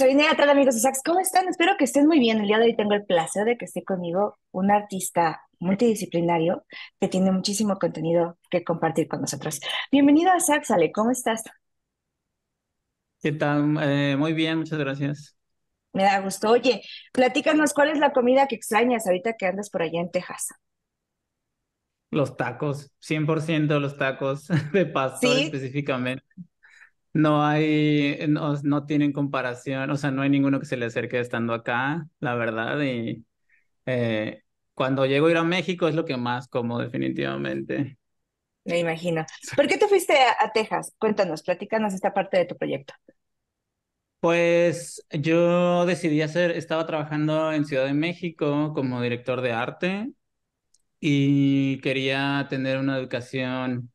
Soy tal amigos de Sax? ¿Cómo están? Espero que estén muy bien. El día de hoy tengo el placer de que esté conmigo un artista multidisciplinario que tiene muchísimo contenido que compartir con nosotros. Bienvenido a Sax, Ale, ¿cómo estás? ¿Qué tal? Eh, muy bien, muchas gracias. Me da gusto. Oye, platícanos cuál es la comida que extrañas ahorita que andas por allá en Texas. Los tacos, 100% los tacos de pastor específicamente. No hay, eh, no, tienen comparación, o sea, no hay ninguno que se le acerque estando acá, la verdad. Y eh, cuando llego a ir a México es lo que más como definitivamente. Me imagino. ¿Por qué te fuiste a, a Texas? Cuéntanos, platícanos esta parte de tu proyecto. Pues yo decidí hacer, estaba trabajando en Ciudad de México como director de arte y quería tener una educación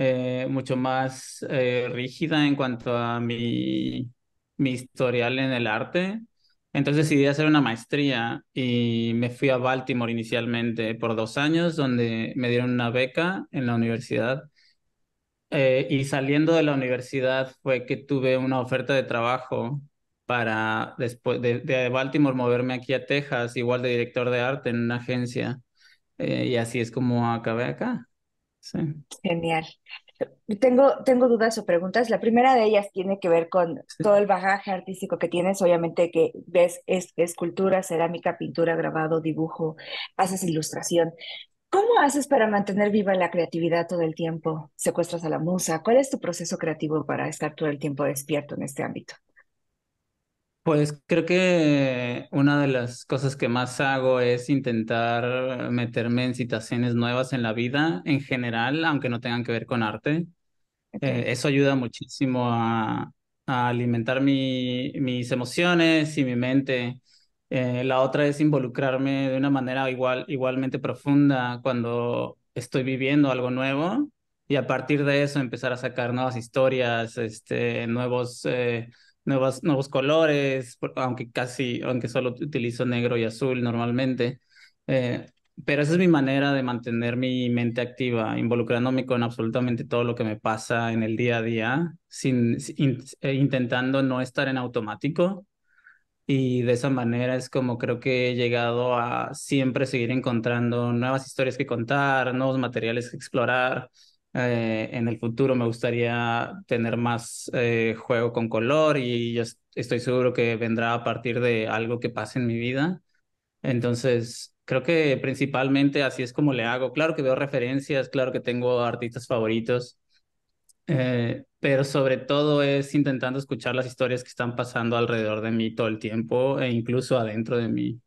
eh, mucho más eh, rígida en cuanto a mi, mi historial en el arte. Entonces decidí hacer una maestría y me fui a Baltimore inicialmente por dos años, donde me dieron una beca en la universidad. Eh, y saliendo de la universidad fue que tuve una oferta de trabajo para después de, Baltimore moverme aquí a Texas, igual de director de arte en una agencia. y así es como acabé acá. Sí. Genial. Tengo, dudas o preguntas. La primera de ellas tiene que ver con todo el bagaje artístico que tienes. Obviamente que ves escultura, cerámica, pintura, grabado, dibujo, haces ilustración. ¿Cómo haces para mantener viva la creatividad todo el tiempo? ¿Secuestras a la musa? ¿Cuál es tu proceso creativo para estar todo el tiempo despierto en este ámbito? Pues creo que una de las cosas que más hago es intentar meterme en situaciones nuevas en la vida en general, aunque no tengan que ver con arte. Eh, eso ayuda muchísimo a, alimentar mis emociones y mi mente. Eh, la otra es involucrarme de una manera igual, igualmente profunda cuando estoy viviendo algo nuevo y a partir de eso empezar a sacar nuevas historias, este, nuevos... Eh, nuevos colores, aunque casi, aunque solo utilizo negro y azul normalmente. Eh, pero esa es mi manera de mantener mi mente activa, involucrándome con absolutamente todo lo que me pasa en el día a día, sin, eh, intentando no estar en automático. Y de esa manera es como creo que he llegado a siempre seguir encontrando nuevas historias que contar, nuevos materiales que explorar, eh, en el futuro me gustaría tener más eh, juego con color y estoy seguro que vendrá a partir de algo que pase en mi vida. Entonces, creo que principalmente así es como le hago. Claro que veo referencias, claro que tengo artistas favoritos, eh, pero sobre todo es intentando escuchar las historias que están pasando alrededor de mí todo el tiempo e incluso adentro de mí.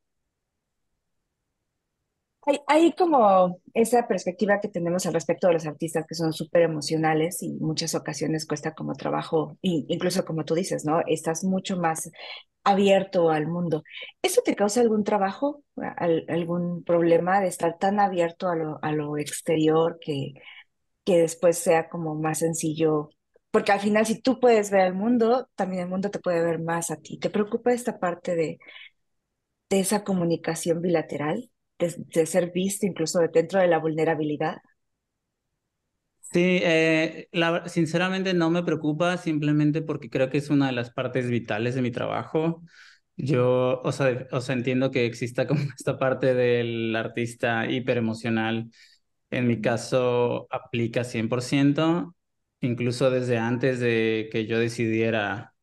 Hay, como esa perspectiva que tenemos al respecto de los artistas que son súper emocionales y muchas ocasiones cuesta como trabajo, incluso como tú dices, ¿no? Estás mucho más abierto al mundo. ¿Eso te causa algún trabajo, algún problema de estar tan abierto a lo, a exterior que, que después sea como más sencillo? Porque al final si tú puedes ver al mundo, también el mundo te puede ver más a ti. ¿Te preocupa esta parte de, de esa comunicación bilateral? de, ser visto incluso dentro de la vulnerabilidad? Sí, eh, sinceramente no me preocupa simplemente porque creo que es una de las partes vitales de mi trabajo. Yo, o sea, o sea entiendo que exista como esta parte del artista hiperemocional. En mi caso, aplica 100%, incluso desde antes de que yo decidiera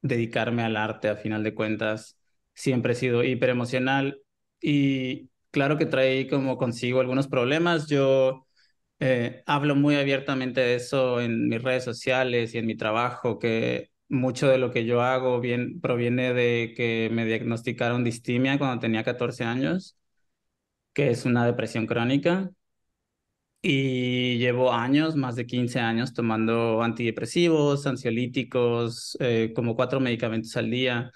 dedicarme al arte, a final de cuentas, siempre he sido hiperemocional y claro que trae como consigo algunos problemas. Yo eh, hablo muy abiertamente de eso en mis redes sociales y en mi trabajo, que mucho de lo que yo hago bien, proviene de que me diagnosticaron distimia cuando tenía 14 años, que es una depresión crónica. Y llevo años, más de 15 años, tomando antidepresivos, ansiolíticos, eh, como cuatro medicamentos al día.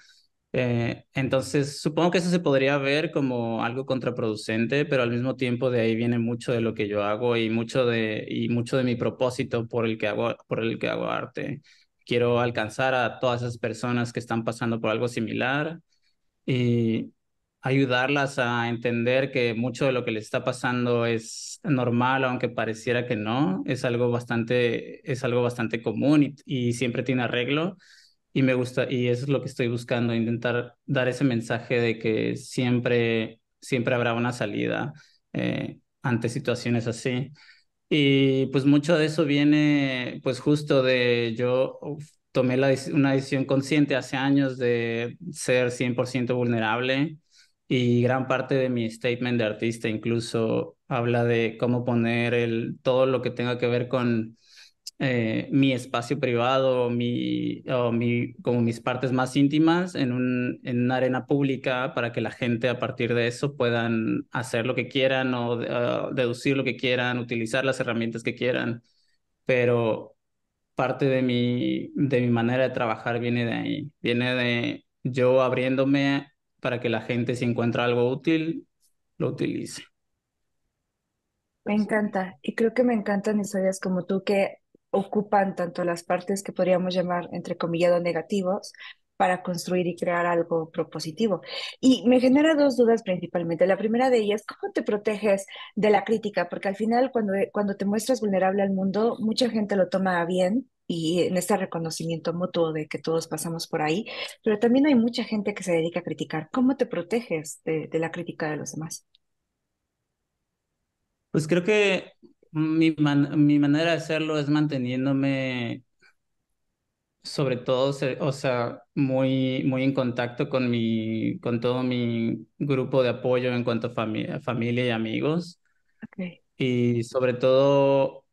Eh, entonces, supongo que eso se podría ver como algo contraproducente, pero al mismo tiempo de ahí viene mucho de lo que yo hago y mucho de, y mucho de mi propósito por el, que hago, por el que hago arte. Quiero alcanzar a todas esas personas que están pasando por algo similar y ayudarlas a entender que mucho de lo que les está pasando es normal, aunque pareciera que no, es algo bastante, es algo bastante común y siempre tiene arreglo y me gusta, y eso es lo que estoy buscando, intentar dar ese mensaje de que siempre, siempre habrá una salida eh, ante situaciones así. Y pues mucho de eso viene pues justo de yo tomé una decisión consciente hace años de ser 100% vulnerable y gran parte de mi statement de artista incluso habla de cómo poner el, todo lo que tenga que ver con eh, mi espacio privado mi, o mi, como mis partes más íntimas en, un, en una arena pública para que la gente a partir de eso puedan hacer lo que quieran o ah, deducir lo que quieran, utilizar las herramientas que quieran. Pero parte de mi, de mi manera de trabajar viene de ahí, viene de yo abriéndome para que la gente si encuentra algo útil, lo utilice. Me encanta y creo que me encantan historias como tú que ocupan tanto las partes que podríamos llamar, entre comillado, negativos, para construir y crear algo propositivo. Y me genera dos dudas principalmente. La primera de ellas, ¿cómo te proteges de la crítica? Porque al final, cuando, cuando te muestras vulnerable al mundo, mucha gente lo toma bien y en este reconocimiento mutuo de que todos pasamos por ahí, pero también hay mucha gente que se dedica a criticar. ¿Cómo te proteges de la crítica de los demás? Pues creo que mi, man, mi manera de hacerlo es manteniéndome sobre todo, o sea, muy, muy en contacto con, mi, con todo mi grupo de apoyo en cuanto a familia, familia y amigos. Y sobre todo,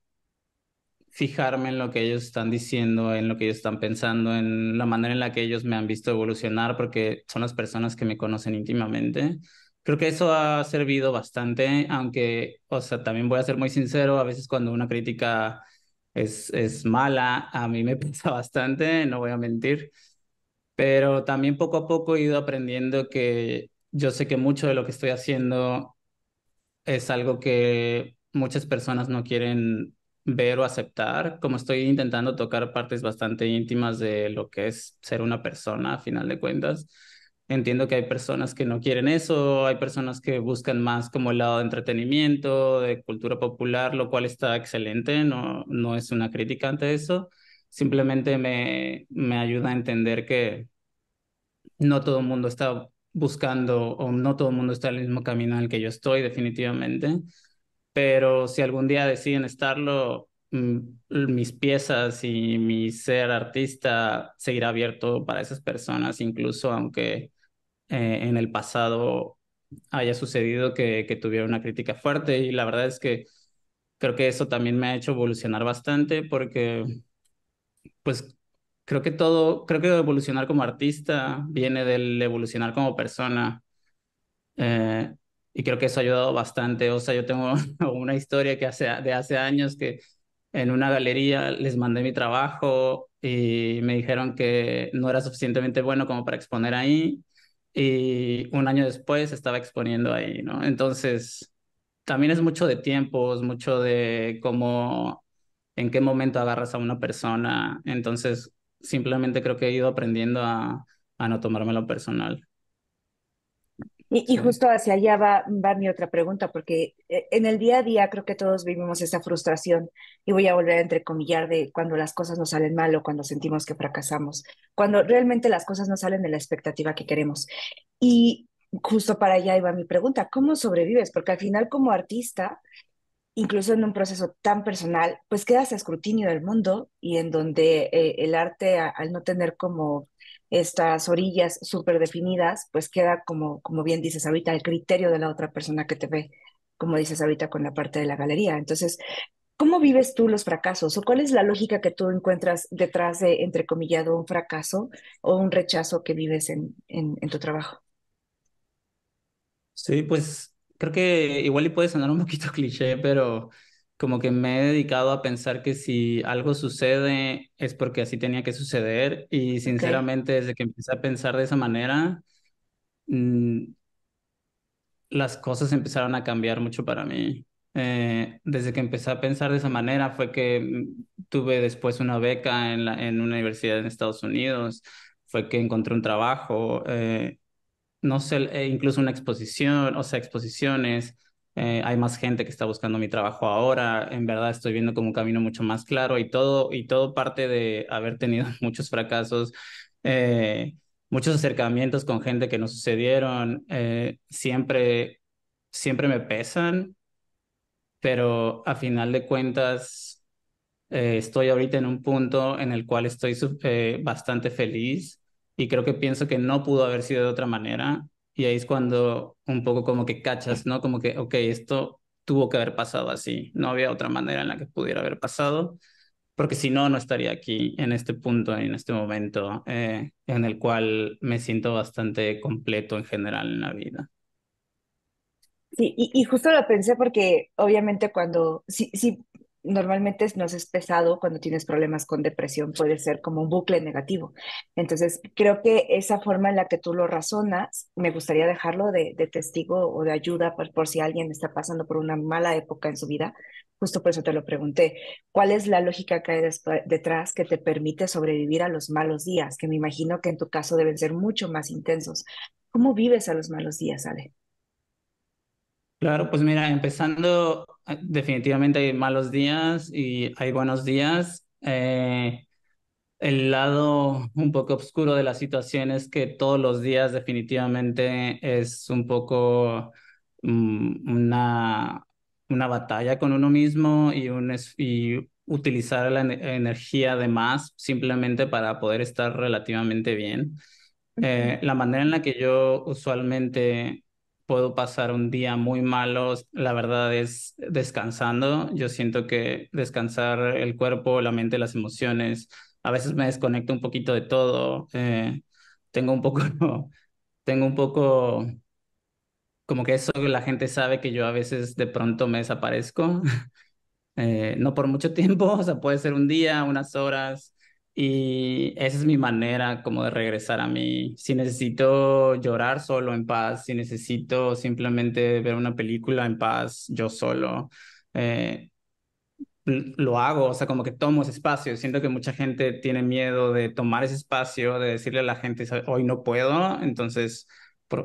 fijarme en lo que ellos están diciendo, en lo que ellos están pensando, en la manera en la que ellos me han visto evolucionar, porque son las personas que me conocen íntimamente. Creo que eso ha servido bastante, aunque, o sea, también voy a ser muy sincero, a veces cuando una crítica es, es mala, a mí me pesa bastante, no voy a mentir, pero también poco a poco he ido aprendiendo que yo sé que mucho de lo que estoy haciendo es algo que muchas personas no quieren ver o aceptar, como estoy intentando tocar partes bastante íntimas de lo que es ser una persona, a final de cuentas. Entiendo que hay personas que no quieren eso, hay personas que buscan más como el lado de entretenimiento, de cultura popular, lo cual está excelente, no, no es una crítica ante eso. Simplemente me, me ayuda a entender que no todo el mundo está buscando o no todo el mundo está en el mismo camino en el que yo estoy, definitivamente. Pero si algún día deciden estarlo, mm, mis piezas y mi ser artista seguirá abierto para esas personas, incluso aunque eh, en el pasado haya sucedido que, tuviera una crítica fuerte y la verdad es que creo que eso también me ha hecho evolucionar bastante porque pues creo que todo, creo que evolucionar como artista viene del evolucionar como persona. Eh, y creo que eso ha ayudado bastante. O sea, yo tengo una historia que hace, de hace años que en una galería les mandé mi trabajo y me dijeron que no era suficientemente bueno como para exponer ahí y un año después estaba exponiendo ahí, ¿no? Entonces, también es mucho de tiempos, mucho de cómo, en qué momento agarras a una persona. Entonces, simplemente creo que he ido aprendiendo a, a no tomármelo personal. Y, justo hacia allá va, va mi otra pregunta, porque eh, en el día a día creo que todos vivimos esa frustración, y voy a volver a entrecomillar de cuando las cosas nos salen mal o cuando sentimos que fracasamos, cuando realmente las cosas no salen de la expectativa que queremos. Y justo para allá iba mi pregunta, ¿cómo sobrevives? Porque al final como artista, incluso en un proceso tan personal, pues quedas a escrutinio del mundo y en donde eh, el arte al no tener como estas orillas súper definidas, pues queda como, como bien dices ahorita, el criterio de la otra persona que te ve, como dices ahorita con la parte de la galería. Entonces, ¿cómo vives tú los fracasos? ¿O cuál es la lógica que tú encuentras detrás de, entrecomillado, un fracaso o un rechazo que vives en, en, en tu trabajo? Sí, pues creo que igual y puede sonar un poquito cliché, pero como que me he dedicado a pensar que si algo sucede es porque así tenía que suceder y sinceramente desde que empecé a pensar de esa manera, mm, las cosas empezaron a cambiar mucho para mí. Eh, desde que empecé a pensar de esa manera fue que mm, tuve después una beca en, una universidad en Estados Unidos, fue que encontré un trabajo, eh, no sé, eh, incluso una exposición, o sea, exposiciones. Eh, hay más gente que está buscando mi trabajo ahora, en verdad estoy viendo como un camino mucho más claro y todo, y todo parte de haber tenido muchos fracasos, eh, muchos acercamientos con gente que no sucedieron, eh, siempre, siempre me pesan, pero a final de cuentas estoy ahorita en un punto en el cual estoy bastante feliz y creo que pienso que no pudo haber sido de otra manera y ahí es cuando un poco como que cachas, ¿no? Como que, ok, esto tuvo que haber pasado así, no había otra manera en la que pudiera haber pasado, porque si no, no estaría aquí en este punto, en este momento eh, en el cual me siento bastante completo en general en la vida. Sí, y, justo lo pensé porque obviamente cuando, si normalmente no es pesado cuando tienes problemas con depresión, puede ser como un bucle negativo. Entonces, creo que esa forma en la que tú lo razonas, me gustaría dejarlo de, testigo o de ayuda por, por, si alguien está pasando por una mala época en su vida. Justo por eso te lo pregunté. ¿Cuál es la lógica que hay detrás que te permite sobrevivir a los malos días? Que me imagino que en tu caso deben ser mucho más intensos. ¿Cómo vives a los malos días, Ale? Claro, pues mira, empezando Ah, definitivamente hay malos días y hay buenos días. Eh, el lado un poco oscuro de la situación es que todos los días definitivamente es un poco mm, una, una batalla con uno mismo y, un, y utilizar la energía de más simplemente para poder estar relativamente bien. Eh, la manera en la que yo usualmente puedo pasar un día muy malo, la verdad es descansando. Yo siento que descansar el cuerpo, la mente, las emociones, a veces me desconecto un poquito de todo. Eh, tengo un poco, tengo un poco, como que eso la gente sabe que yo a veces de pronto me desaparezco. Eh, no por mucho tiempo, o sea, puede ser un día, unas horas, y esa es mi manera como de regresar a mí. Si necesito llorar solo en paz, si necesito simplemente ver una película en paz yo solo, eh, lo hago, o sea, como que tomo ese espacio. Siento que mucha gente tiene miedo de tomar ese espacio, de decirle a la gente, hoy no puedo, entonces,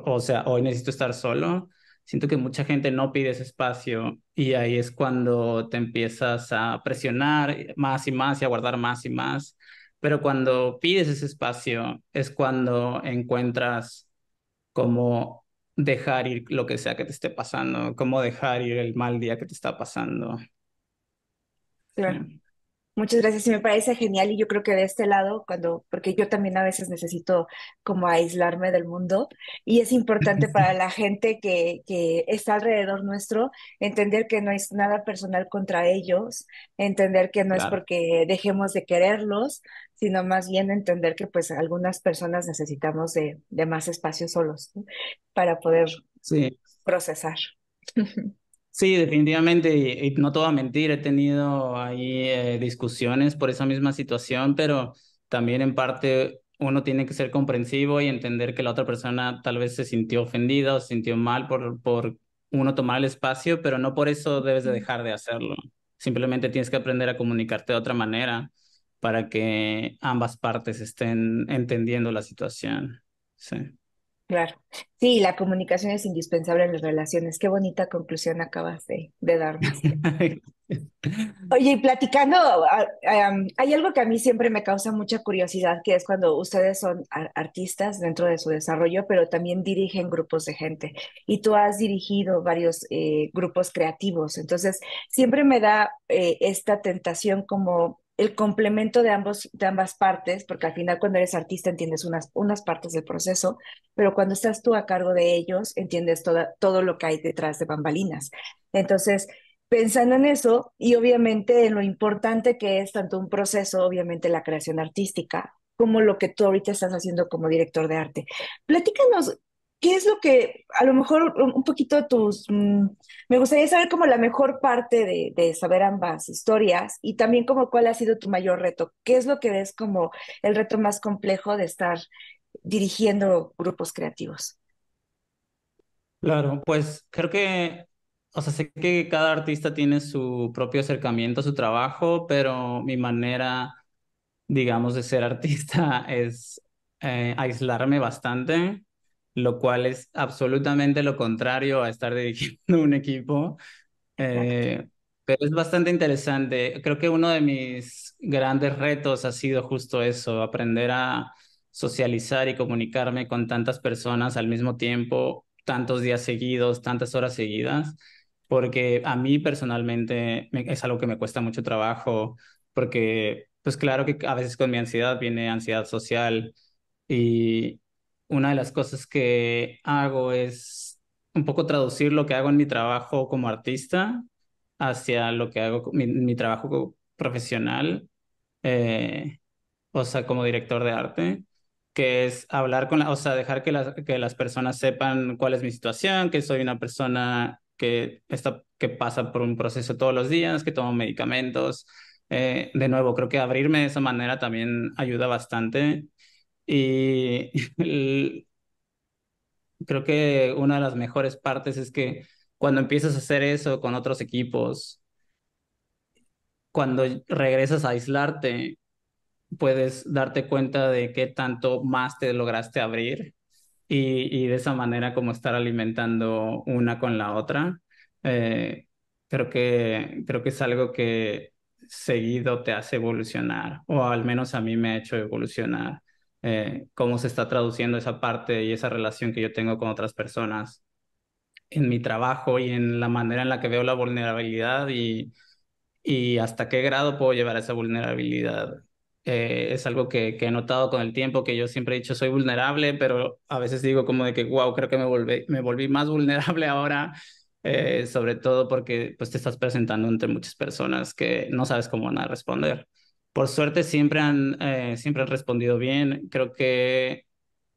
o sea, hoy necesito estar solo. Siento que mucha gente no pide ese espacio y ahí es cuando te empiezas a presionar más y más y a guardar más y más. Pero cuando pides ese espacio es cuando encuentras cómo dejar ir lo que sea que te esté pasando, cómo dejar ir el mal día que te está pasando. Sí. Muchas gracias, y me parece genial y yo creo que de este lado, cuando, porque yo también a veces necesito como aislarme del mundo y es importante para la gente que, que está alrededor nuestro entender que no es nada personal contra ellos, entender que no es porque dejemos de quererlos, sino más bien entender que pues algunas personas necesitamos de, de más espacios solos para poder sí. procesar. Sí, definitivamente, y, no todo a mentir, he tenido ahí eh, discusiones por esa misma situación, pero también en parte uno tiene que ser comprensivo y entender que la otra persona tal vez se sintió ofendida o se sintió mal por, por uno tomar el espacio, pero no por eso debes de dejar de hacerlo. Simplemente tienes que aprender a comunicarte de otra manera para que ambas partes estén entendiendo la situación. Sí. Claro. Sí, la comunicación es indispensable en las relaciones. Qué bonita conclusión acabas de, de darnos. Oye, y platicando, ah, hay algo que a mí siempre me causa mucha curiosidad, que es cuando ustedes son artistas dentro de su desarrollo, pero también dirigen grupos de gente. Y tú has dirigido varios eh, grupos creativos. Entonces, siempre me da eh, esta tentación como el complemento de, ambos, de ambas partes, porque al final cuando eres artista entiendes unas, unas partes del proceso, pero cuando estás tú a cargo de ellos, entiendes toda, todo lo que hay detrás de bambalinas. Entonces, pensando en eso y obviamente en lo importante que es tanto un proceso, obviamente la creación artística, como lo que tú ahorita estás haciendo como director de arte. Platícanos ¿qué es lo que, a lo mejor un poquito tus, mm, me gustaría saber como la mejor parte de, saber ambas historias y también como cuál ha sido tu mayor reto? ¿Qué es lo que ves como el reto más complejo de estar dirigiendo grupos creativos? Claro, pues creo que, o sea, sé que cada artista tiene su propio acercamiento a su trabajo, pero mi manera, digamos, de ser artista es eh, aislarme bastante lo cual es absolutamente lo contrario a estar dirigiendo un equipo. Eh, pero es bastante interesante. Creo que uno de mis grandes retos ha sido justo eso, aprender a socializar y comunicarme con tantas personas al mismo tiempo, tantos días seguidos, tantas horas seguidas, porque a mí personalmente es algo que me cuesta mucho trabajo, porque pues claro que a veces con mi ansiedad viene ansiedad social y, una de las cosas que hago es un poco traducir lo que hago en mi trabajo como artista hacia lo que hago, en mi trabajo profesional, eh, o sea, como director de arte, que es hablar con la, o sea, dejar que, las que las personas sepan cuál es mi situación, que soy una persona que, está, que pasa por un proceso todos los días, que tomo medicamentos. Eh, de nuevo, creo que abrirme de esa manera también ayuda bastante y creo que una de las mejores partes es que cuando empiezas a hacer eso con otros equipos, cuando regresas a aislarte, puedes darte cuenta de qué tanto más te lograste abrir y, y de esa manera como estar alimentando una con la otra. Eh, creo, que, creo que es algo que seguido te hace evolucionar, o al menos a mí me ha hecho evolucionar. Eh, cómo se está traduciendo esa parte y esa relación que yo tengo con otras personas en mi trabajo y en la manera en la que veo la vulnerabilidad y, y hasta qué grado puedo llevar esa vulnerabilidad. Eh, es algo que, he notado con el tiempo, que yo siempre he dicho soy vulnerable, pero a veces digo como de que, wow, creo que me volví, me volví más vulnerable ahora, eh, sobre todo porque pues te estás presentando entre muchas personas que no sabes cómo van a responder por suerte siempre han, eh, siempre respondido bien. Creo que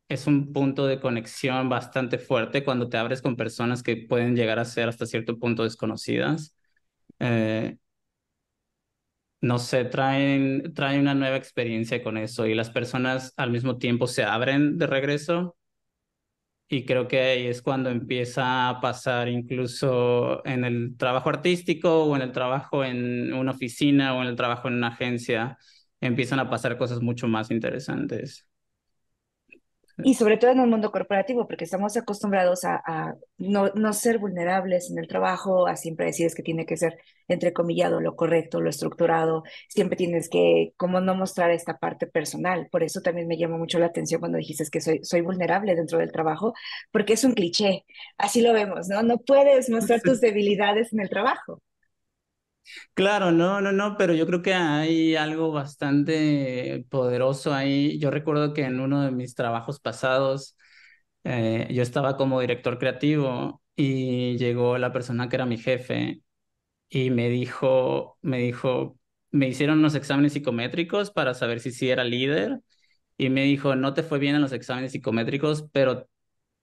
es un punto de conexión bastante fuerte cuando te abres con personas que pueden llegar a ser hasta cierto punto desconocidas. Eh, no sé, traen, traen una nueva experiencia con eso y las personas al mismo tiempo se abren de regreso y creo que ahí es cuando empieza a pasar incluso en el trabajo artístico o en el trabajo en una oficina o en el trabajo en una agencia, empiezan a pasar cosas mucho más interesantes. Y sobre todo en el mundo corporativo, porque estamos acostumbrados a, no, no, ser vulnerables en el trabajo, a siempre decides que tiene que ser, entrecomillado, lo correcto, lo estructurado, siempre tienes que, como no mostrar esta parte personal. Por eso también me llamó mucho la atención cuando dijiste que soy, soy vulnerable dentro del trabajo, porque es un cliché, así lo vemos, ¿no? No puedes mostrar tus debilidades en el trabajo. Claro, no, no, no, pero yo creo que hay algo bastante poderoso ahí. Yo recuerdo que en uno de mis trabajos pasados, eh, yo estaba como director creativo y llegó la persona que era mi jefe y me dijo, me dijo, me hicieron unos exámenes psicométricos para saber si sí era líder y me dijo, no te fue bien en los exámenes psicométricos, pero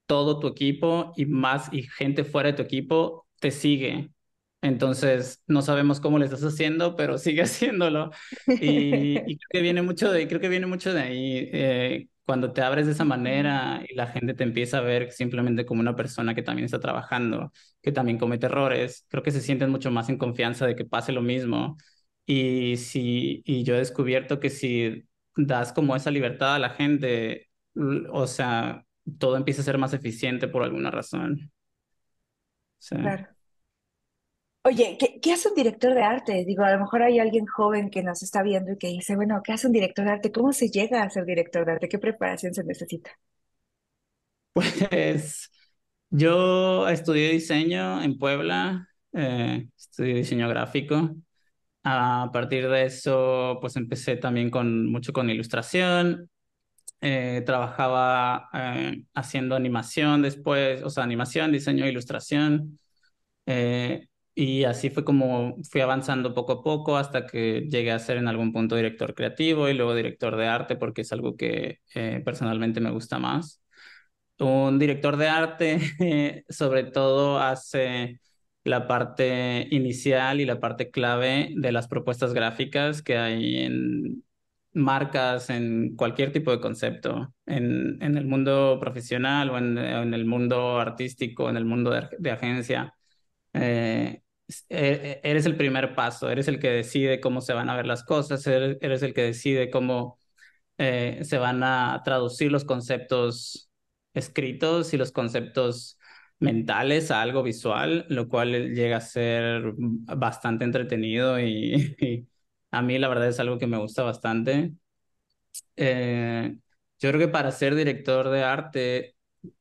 todo tu equipo y más y gente fuera de tu equipo te sigue entonces, no sabemos cómo le estás haciendo, pero sigue haciéndolo. Y, creo, que viene mucho de, creo que viene mucho de ahí. Eh, cuando te abres de esa manera y la gente te empieza a ver simplemente como una persona que también está trabajando, que también comete errores, creo que se sienten mucho más en confianza de que pase lo mismo. Y, si, y yo he descubierto que si das como esa libertad a la gente, o sea, todo empieza a ser más eficiente por alguna razón. claro. Oye, ¿qué, hace un director de arte? Digo, a lo mejor hay alguien joven que nos está viendo y que dice, bueno, ¿qué hace un director de arte? ¿Cómo se llega a ser director de arte? ¿Qué preparación se necesita? Pues yo estudié diseño en Puebla, eh, estudié diseño gráfico. A partir de eso, pues empecé también con mucho con ilustración. Eh, trabajaba eh, haciendo animación después, o sea, animación, diseño, ilustración. Eh, y así fue como fui avanzando poco a poco hasta que llegué a ser en algún punto director creativo y luego director de arte porque es algo que eh, personalmente me gusta más. Un director de arte sobre todo hace la parte inicial y la parte clave de las propuestas gráficas que hay en marcas, en cualquier tipo de concepto, en, en el mundo profesional o en, el mundo artístico, en el mundo de, agencia. Eh, eh, eh, eres el primer paso, eres el que decide cómo se van a ver las cosas, eres el que decide cómo eh, se van a traducir los conceptos escritos y los conceptos mentales a algo visual, lo cual llega a ser bastante entretenido y, a mí la verdad es algo que me gusta bastante. yo creo que para ser director de arte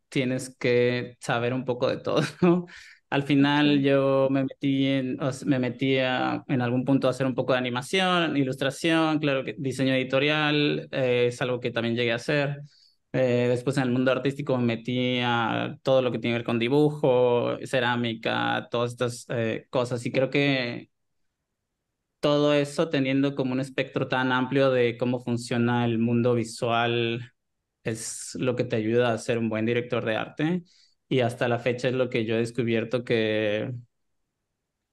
tienes que saber un poco de todo. Al final yo me metí, en, algún punto a hacer un poco de animación, ilustración, claro que diseño editorial eh, es algo que también llegué a hacer. Eh, después en el mundo artístico me metí a todo lo que tiene que ver con dibujo, cerámica, todas estas eh, cosas. Y creo que todo eso teniendo como un espectro tan amplio de cómo funciona el mundo visual es lo que te ayuda a ser un buen director de arte y hasta la fecha es lo que yo he descubierto que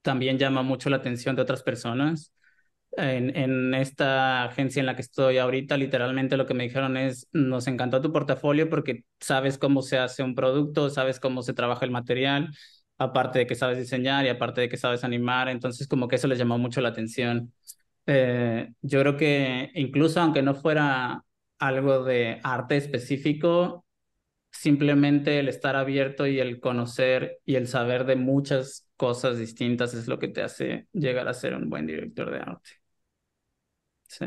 también llama mucho la atención de otras personas. En, esta agencia en la que estoy ahorita, literalmente lo que me dijeron es, nos encantó tu portafolio porque sabes cómo se hace un producto, sabes cómo se trabaja el material, aparte de que sabes diseñar y aparte de que sabes animar, entonces como que eso les llamó mucho la atención. Eh, yo creo que incluso aunque no fuera algo de arte específico, simplemente el estar abierto y el conocer y el saber de muchas cosas distintas es lo que te hace llegar a ser un buen director de arte. Sí.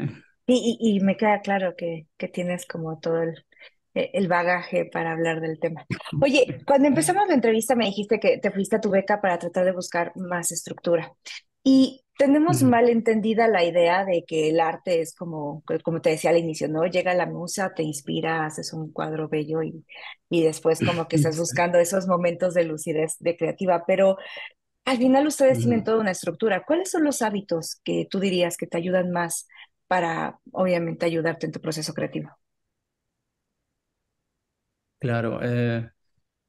Y, me queda claro que, que tienes como todo el, e, el bagaje para hablar del tema. Oye, cuando empezamos la entrevista me dijiste que te fuiste a tu beca para tratar de buscar más estructura. Y tenemos mal entendida la idea de que el arte es como, como te decía al inicio, ¿no? Llega la musa, te inspira, haces un cuadro bello y, después como que estás buscando esos momentos de lucidez de creativa, pero al final ustedes tienen toda una estructura. ¿Cuáles son los hábitos que tú dirías que te ayudan más para, obviamente, ayudarte en tu proceso creativo? Claro, eh,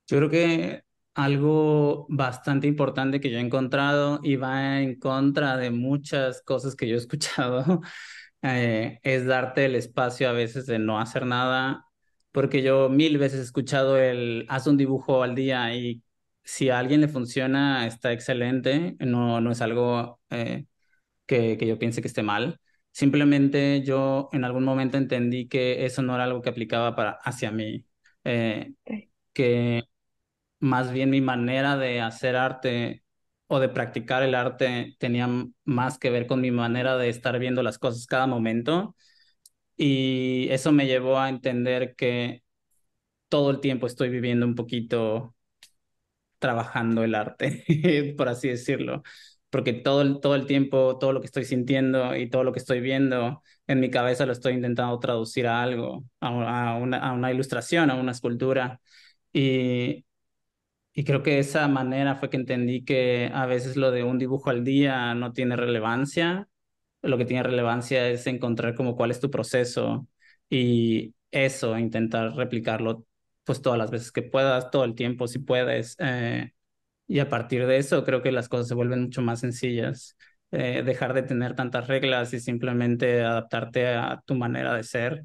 yo creo que algo bastante importante que yo he encontrado y va en contra de muchas cosas que yo he escuchado, eh, es darte el espacio a veces de no hacer nada, porque yo mil veces he escuchado el haz un dibujo al día y si a alguien le funciona está excelente, no, no es algo eh, que, que yo piense que esté mal. Simplemente yo en algún momento entendí que eso no era algo que aplicaba para, hacia mí. Eh, Que más bien mi manera de hacer arte o de practicar el arte tenía más que ver con mi manera de estar viendo las cosas cada momento. Y eso me llevó a entender que todo el tiempo estoy viviendo un poquito trabajando el arte, por así decirlo, porque todo el, todo el tiempo, todo lo que estoy sintiendo y todo lo que estoy viendo en mi cabeza lo estoy intentando traducir a algo, a, una, a una ilustración, a una escultura. Y y creo que esa manera fue que entendí que a veces lo de un dibujo al día no tiene relevancia. Lo que tiene relevancia es encontrar como cuál es tu proceso y eso, intentar replicarlo pues todas las veces que puedas, todo el tiempo si puedes. Eh, y a partir de eso creo que las cosas se vuelven mucho más sencillas. Eh, dejar de tener tantas reglas y simplemente adaptarte a tu manera de ser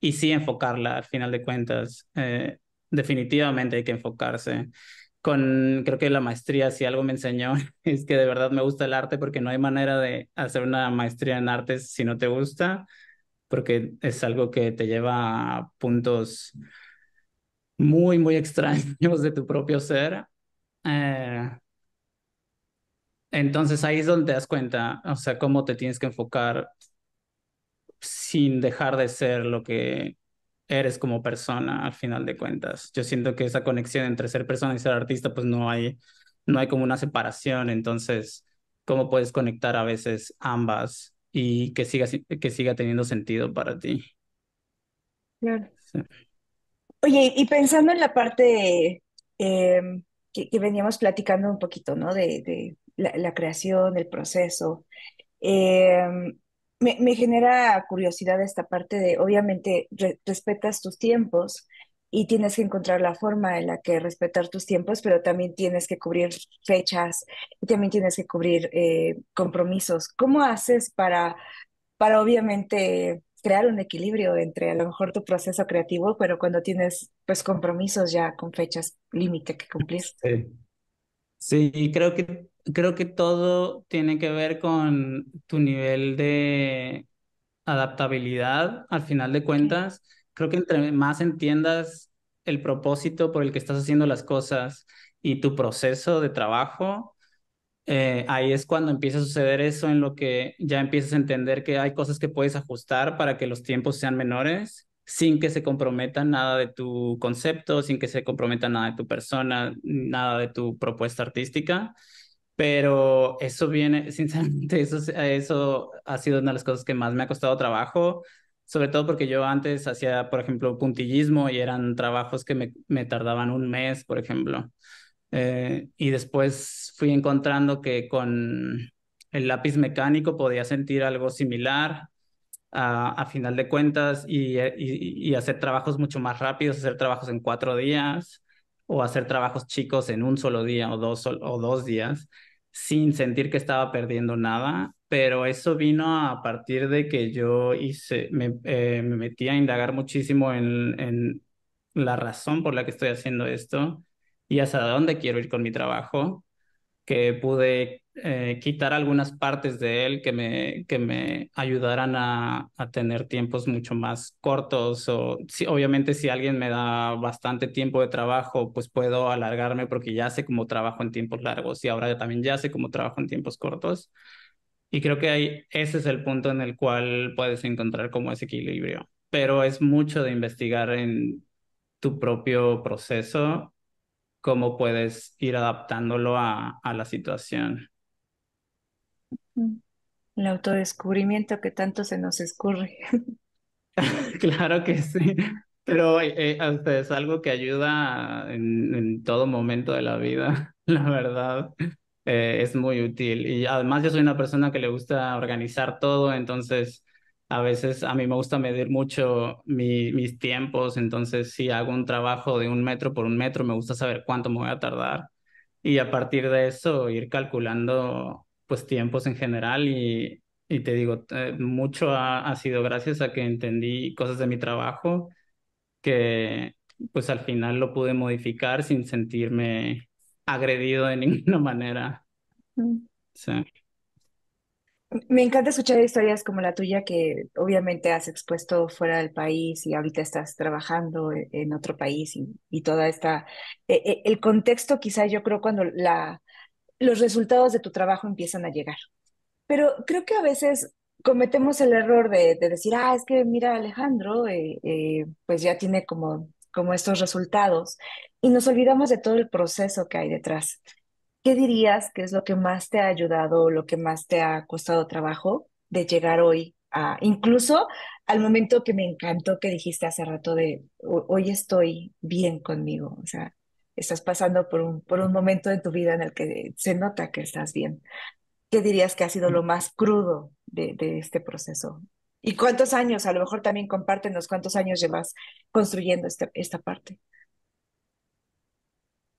y sí enfocarla al final de cuentas. Eh, definitivamente hay que enfocarse. Con, creo que la maestría, si algo me enseñó, es que de verdad me gusta el arte porque no hay manera de hacer una maestría en artes si no te gusta, porque es algo que te lleva a puntos muy, muy extraños de tu propio ser. Eh, entonces ahí es donde te das cuenta, o sea, cómo te tienes que enfocar sin dejar de ser lo que eres como persona al final de cuentas. Yo siento que esa conexión entre ser persona y ser artista, pues no hay, no hay como una separación, entonces, ¿cómo puedes conectar a veces ambas y que siga, que siga teniendo sentido para ti? Claro. Oye, y pensando en la parte em, que, veníamos platicando un poquito, ¿no? De, de la, creación, el proceso. Eh, me, genera curiosidad esta parte de, obviamente, respetas tus tiempos y tienes que encontrar la forma en la que respetar tus tiempos, pero también tienes que cubrir fechas y también tienes que cubrir eh, compromisos. ¿Cómo haces para, para, obviamente, crear un equilibrio entre a lo mejor tu proceso creativo, pero cuando tienes, pues, compromisos ya con fechas límite que cumpliste? sí, creo que creo que todo tiene que ver con tu nivel de adaptabilidad, al final de cuentas. Creo que entre más entiendas el propósito por el que estás haciendo las cosas y tu proceso de trabajo, eh, ahí es cuando empieza a suceder eso en lo que ya empiezas a entender que hay cosas que puedes ajustar para que los tiempos sean menores sin que se comprometa nada de tu concepto, sin que se comprometa nada de tu persona, nada de tu propuesta artística pero eso viene, sinceramente, eso, eso ha sido una de las cosas que más me ha costado trabajo, sobre todo porque yo antes hacía, por ejemplo, puntillismo y eran trabajos que me, me tardaban un mes, por ejemplo. Eh, y después fui encontrando que con el lápiz mecánico podía sentir algo similar a, final de cuentas y, eh, y, y hacer trabajos mucho más rápidos, hacer trabajos en cuatro días o hacer trabajos chicos en un solo día o dos, o dos días sin sentir que estaba perdiendo nada, pero eso vino a partir de que yo hice, eh, me, metí a indagar muchísimo en, en la razón por la que estoy haciendo esto y hasta dónde quiero ir con mi trabajo que pude eh, quitar algunas partes de él que me, que me ayudaran a, tener tiempos mucho más cortos. O, obviamente si alguien me da bastante tiempo de trabajo, pues puedo alargarme porque ya sé cómo trabajo en tiempos largos y ahora también ya sé cómo trabajo en tiempos cortos. Y creo que ahí, ese es el punto en el cual puedes encontrar como ese equilibrio. Pero es mucho de investigar en tu propio proceso cómo puedes ir adaptándolo a, la situación. El autodescubrimiento que tanto se nos escurre. claro que sí. Pero eh, es algo que ayuda en, todo momento de la vida, la verdad. Eh, es muy útil. Y además yo soy una persona que le gusta organizar todo, entonces a veces a mí me gusta medir mucho mis tiempos, entonces si hago un trabajo de un metro por un metro, me gusta saber cuánto me voy a tardar y a partir de eso ir calculando pues tiempos en general y, te digo, eh, mucho ha, sido gracias a que entendí cosas de mi trabajo que pues al final lo pude modificar sin sentirme agredido de ninguna manera. Mm. Sí. Me encanta escuchar historias como la tuya, que obviamente has expuesto fuera del país y ahorita estás trabajando e-, en otro país y, toda esta... E-, e-, el contexto quizá yo creo cuando la, los resultados de tu trabajo empiezan a llegar. Pero creo que a veces cometemos el error de, decir, ah, es que mira Alejandro, eh, eh, pues ya tiene como, como estos resultados y nos olvidamos de todo el proceso que hay detrás. ¿qué dirías que es lo que más te ha ayudado o lo que más te ha costado trabajo de llegar hoy a, incluso al momento que me encantó que dijiste hace rato de hoy estoy bien conmigo, o sea, estás pasando por un, por un momento de tu vida en el que se nota que estás bien. ¿Qué dirías que ha sido lo más crudo de, este proceso? ¿Y cuántos años? A lo mejor también compártenos cuántos años llevas construyendo este, esta parte.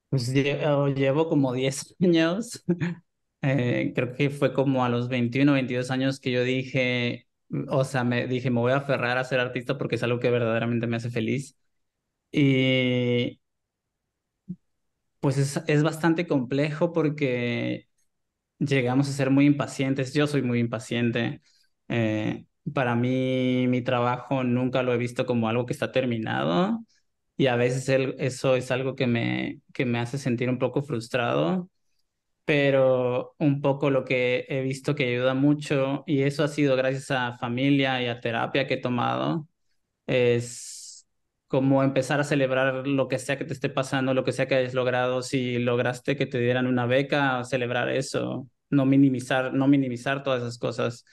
Pues llevo, llevo como 10 años. Eh, creo que fue como a los 21, 22 años que yo dije, o sea, me dije, me voy a aferrar a ser artista porque es algo que verdaderamente me hace feliz. Y pues es, es bastante complejo porque llegamos a ser muy impacientes. Yo soy muy impaciente. Eh, para mí, mi trabajo nunca lo he visto como algo que está terminado y a veces eso es algo que me, que me hace sentir un poco frustrado, pero un poco lo que he visto que ayuda mucho, y eso ha sido gracias a familia y a terapia que he tomado, es como empezar a celebrar lo que sea que te esté pasando, lo que sea que hayas logrado, si lograste que te dieran una beca, celebrar eso, no minimizar, no minimizar todas esas cosas,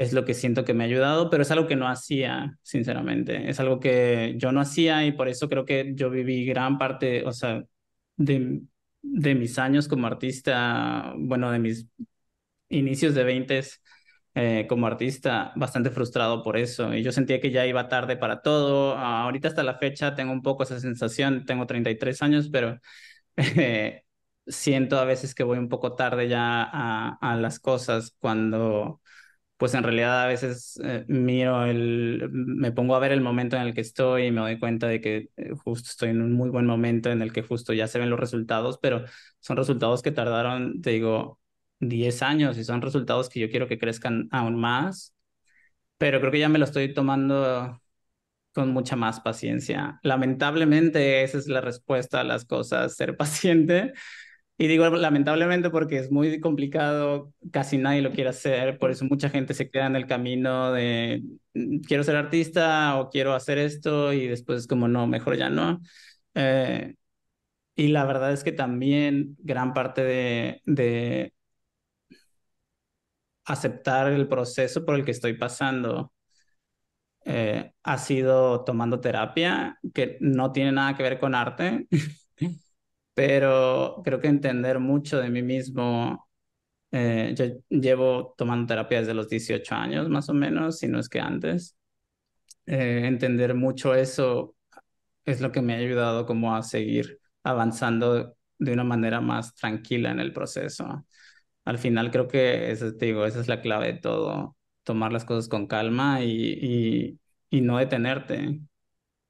es lo que siento que me ha ayudado, pero es algo que no hacía, sinceramente. Es algo que yo no hacía y por eso creo que yo viví gran parte, o sea, de, mis años como artista, bueno, de mis inicios de 20 eh, como artista, bastante frustrado por eso. Y yo sentía que ya iba tarde para todo. ahorita hasta la fecha tengo un poco esa sensación, tengo 33 años, pero... siento a veces que voy un poco tarde ya a las cosas cuando pues en realidad a veces eh, miro el, me pongo a ver el momento en el que estoy y me doy cuenta de que eh, justo estoy en un muy buen momento en el que justo ya se ven los resultados, pero son resultados que tardaron, te digo, 10 años y son resultados que yo quiero que crezcan aún más, pero creo que ya me lo estoy tomando con mucha más paciencia. Lamentablemente esa es la respuesta a las cosas, ser paciente y digo lamentablemente porque es muy complicado, casi nadie lo quiere hacer, por eso mucha gente se queda en el camino de mm, quiero ser artista o quiero hacer esto y después es como no, mejor ya no. Eh, y la verdad es que también gran parte de, de aceptar el proceso por el que estoy pasando eh, ha sido tomando terapia que no tiene nada que ver con arte. pero creo que entender mucho de mí mismo. Eh, yo llevo tomando terapia desde los 18 años, más o menos, si no es que antes. Eh, entender mucho eso es lo que me ha ayudado como a seguir avanzando de una manera más tranquila en el proceso. Al final creo que eso, te digo, esa es la clave de todo, tomar las cosas con calma y, y no detenerte,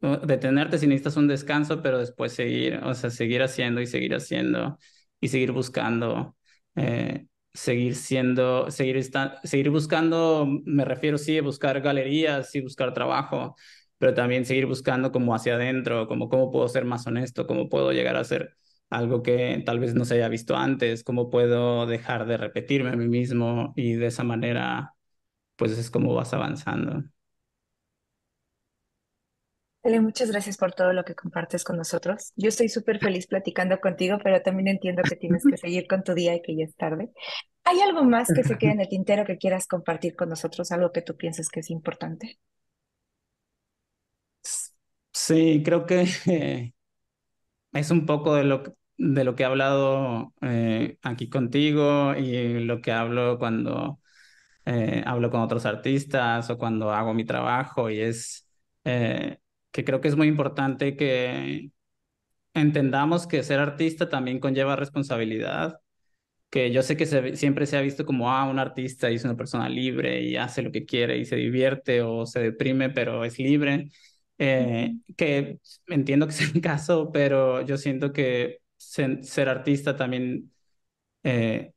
detenerte si necesitas un descanso, pero después seguir, o sea, seguir haciendo y seguir haciendo y seguir buscando, eh, seguir siendo, seguir, seguir buscando, me refiero sí, buscar galerías, y buscar trabajo, pero también seguir buscando como hacia adentro, como cómo puedo ser más honesto, cómo puedo llegar a ser algo que tal vez no se haya visto antes, cómo puedo dejar de repetirme a mí mismo y de esa manera, pues es como vas avanzando. Ale, muchas gracias por todo lo que compartes con nosotros. Yo estoy súper feliz platicando contigo, pero también entiendo que tienes que seguir con tu día y que ya es tarde. ¿Hay algo más que se quede en el tintero que quieras compartir con nosotros? ¿Algo que tú pienses que es importante? Sí, creo que es un poco de lo, de lo que he hablado eh, aquí contigo y lo que hablo cuando eh, hablo con otros artistas o cuando hago mi trabajo y es... Eh, que creo que es muy importante que entendamos que ser artista también conlleva responsabilidad, que yo sé que siempre se ha visto como, ah, un artista es una persona libre y hace lo que quiere y se divierte o se deprime, pero es libre, eh, que entiendo que es el caso, pero yo siento que ser artista también... Eh,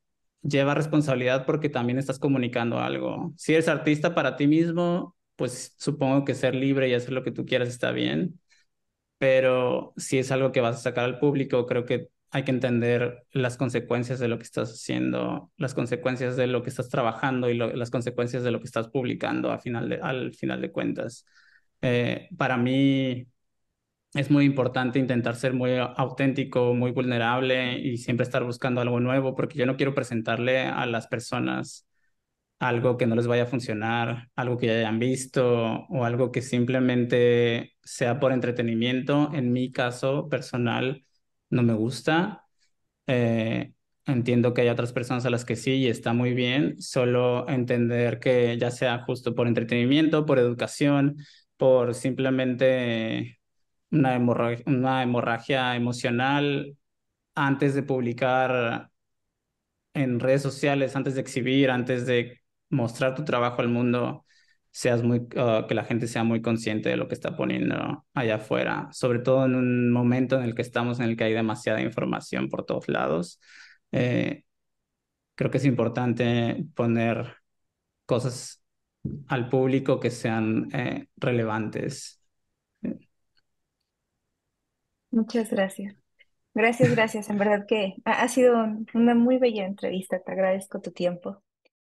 lleva responsabilidad porque también estás comunicando algo. Si eres artista para ti mismo, pues supongo que ser libre y hacer lo que tú quieras está bien, pero si es algo que vas a sacar al público, creo que hay que entender las consecuencias de lo que estás haciendo, las consecuencias de lo que estás trabajando y las consecuencias de lo que estás publicando final al final de cuentas. Eh, para mí es muy importante intentar ser muy auténtico, muy vulnerable y siempre estar buscando algo nuevo, porque yo no quiero presentarle a las personas algo que no les vaya a funcionar, algo que ya hayan visto o algo que simplemente sea por entretenimiento. En mi caso personal, no me gusta. Eh, entiendo que hay otras personas a las que sí y está muy bien, solo entender que ya sea justo por entretenimiento, por educación, por simplemente una una hemorragia emocional antes de publicar en redes sociales, antes de exhibir, antes de mostrar tu trabajo al mundo, seas muy, ah, que la gente sea muy consciente de lo que está poniendo allá afuera, sobre todo en un momento en el que estamos en el que hay demasiada información por todos lados. Eh, creo que es importante poner cosas al público que sean eh, relevantes. Muchas gracias. Gracias, gracias. En verdad que ha, sido una muy bella entrevista. Te agradezco tu tiempo.